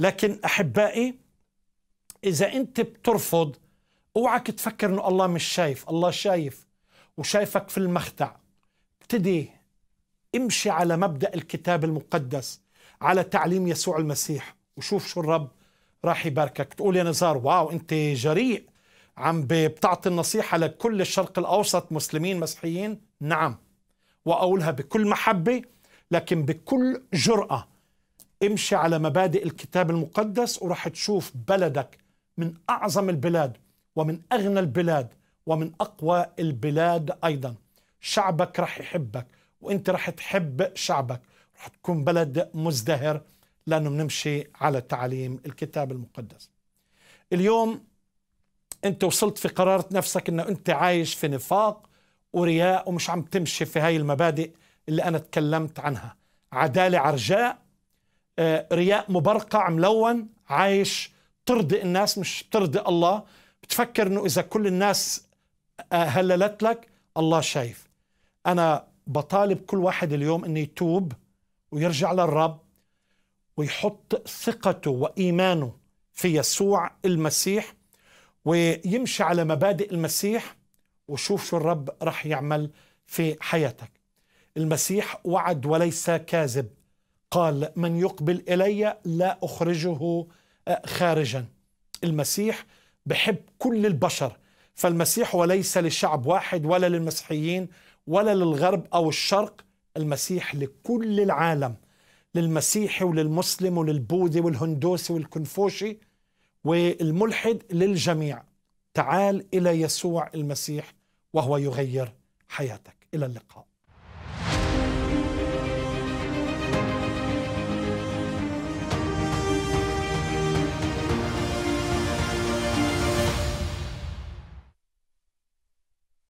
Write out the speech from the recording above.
لكن أحبائي إذا أنت بترفض اوعك تفكر انه الله مش شايف الله شايف وشايفك في المخدع ابتدي امشي على مبدا الكتاب المقدس على تعليم يسوع المسيح وشوف شو الرب راح يباركك تقول يا نزار واو انت جريء عم بتعطي النصيحة لكل الشرق الأوسط مسلمين مسيحيين نعم وأقولها بكل محبة لكن بكل جرأة امشي على مبادئ الكتاب المقدس وراح تشوف بلدك من أعظم البلاد ومن أغنى البلاد ومن أقوى البلاد أيضا شعبك راح يحبك وانت راح تحب شعبك راح تكون بلد مزدهر لأنه بنمشي على تعاليم الكتاب المقدس اليوم انت وصلت في قرارة نفسك انه انت عايش في نفاق ورياء ومش عم تمشي في هاي المبادئ اللي انا تكلمت عنها عدالة عرجاء آه، رياء مبرقع ملون عايش ترضي الناس مش ترضي الله بتفكر انه اذا كل الناس آه، هللت لك الله شايف انا بطالب كل واحد اليوم انه يتوب ويرجع للرب ويحط ثقته وايمانه في يسوع المسيح ويمشي على مبادئ المسيح وشوف شو الرب رح يعمل في حياتك المسيح وعد وليس كاذب قال من يقبل الي لا اخرجه آه, خارجا المسيح بحب كل البشر فالمسيح وليس لشعب واحد ولا للمسيحيين ولا للغرب او الشرق المسيح لكل العالم للمسيحي وللمسلم وللبوذي والهندوسي والكنفوشي والملحد للجميع تعال الى يسوع المسيح وهو يغير حياتك الى اللقاء